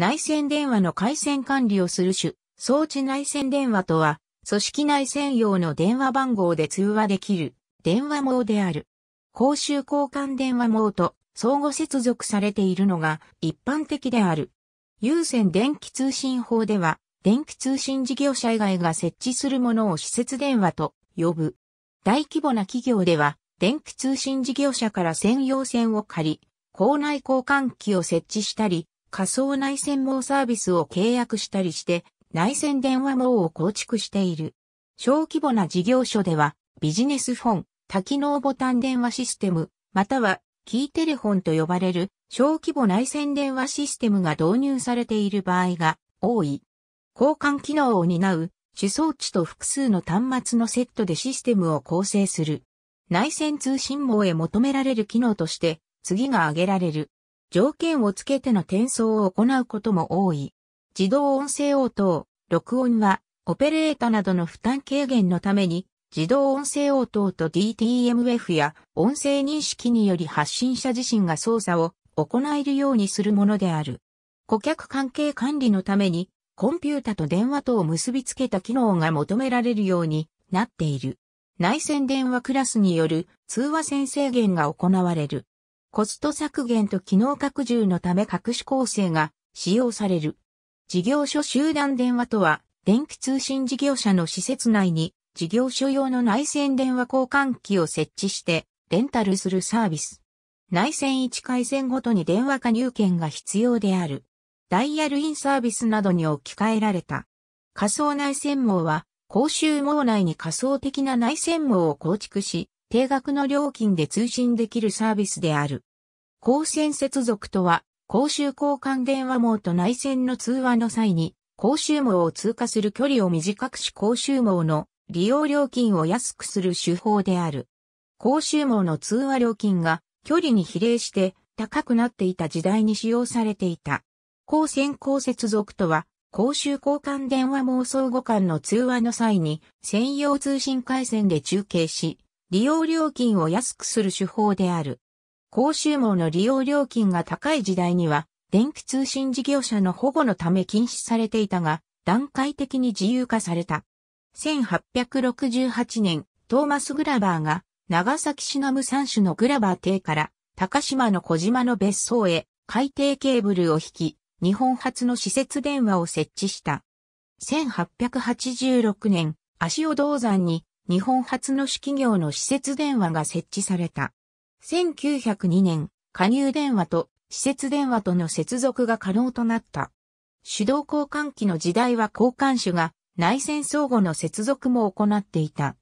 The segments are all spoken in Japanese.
内線電話の回線管理をする種、装置内線電話とは、組織内専用の電話番号で通話できる電話網である。公衆交換電話網と相互接続されているのが一般的である。有線電気通信法では、電気通信事業者以外が設置するものを施設電話と呼ぶ。大規模な企業では、電気通信事業者から専用線を借り、校内交換機を設置したり、仮想内線網サービスを契約したりして、内線電話網を構築している。小規模な事業所では、ビジネスフォン、多機能ボタン電話システム、または、キーテレフォンと呼ばれる小規模内線電話システムが導入されている場合が多い。交換機能を担う主装置と複数の端末のセットでシステムを構成する。内線通信網へ求められる機能として次が挙げられる。条件をつけての転送を行うことも多い。自動音声応答、録音は、オペレータなどの負担軽減のために、自動音声応答と DTMF や音声認識により発信者自身が操作を行えるようにするものである。顧客関係管理のために、コンピュータと電話とを結びつけた機能が求められるようになっている。内線電話クラスによる通話線制限が行われる。コスト削減と機能拡充のため各種構成が使用される。事業所集団電話とは、電気通信事業者の施設内に事業所用の内線電話交換機を設置してレンタルするサービス。内線1回線ごとに電話加入券が必要である。ダイヤルインサービスなどに置き換えられた。仮想内線網は、公衆網内に仮想的な内線網を構築し、定額の料金で通信できるサービスである。公線接続とは、公衆交換電話網と内線の通話の際に、公衆網を通過する距離を短くし公衆網の利用料金を安くする手法である。公衆網の通話料金が距離に比例して高くなっていた時代に使用されていた。公線公接続とは、公衆交換電話網相互間の通話の際に専用通信回線で中継し、利用料金を安くする手法である。公衆網の利用料金が高い時代には、電気通信事業者の保護のため禁止されていたが、段階的に自由化された。1868年、トーマス・グラバーが、長崎市南部三種のグラバー邸から、高島の小島の別荘へ、海底ケーブルを引き、日本初の施設電話を設置した。1886年、足尾銅山に日本初の主企業の施設電話が設置された。1902年、加入電話と施設電話との接続が可能となった。手動交換機の時代は交換手が内線相互の接続も行っていた。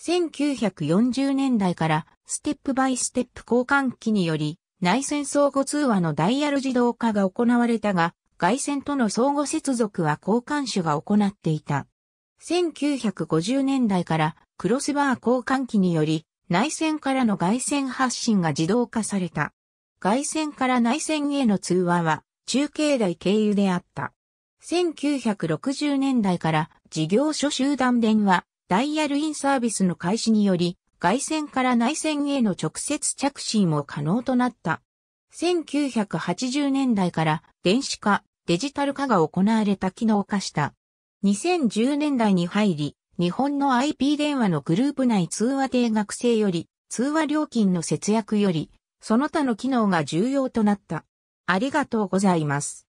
1940年代からステップバイステップ交換機により内線相互通話のダイヤル自動化が行われたが、外線との相互接続は交換手が行っていた。1950年代からクロスバー交換機により、内線からの外線発信が自動化された。外線から内線への通話は中継台経由であった。1960年代から事業所集団電話、ダイヤルインサービスの開始により、外線から内線への直接着信も可能となった。1980年代から電子化、デジタル化が行われた機能化した。2010年代に入り、日本の IP 電話のグループ内通話定額制より、通話料金の節約より、その他の機能が重要となった。ありがとうございます。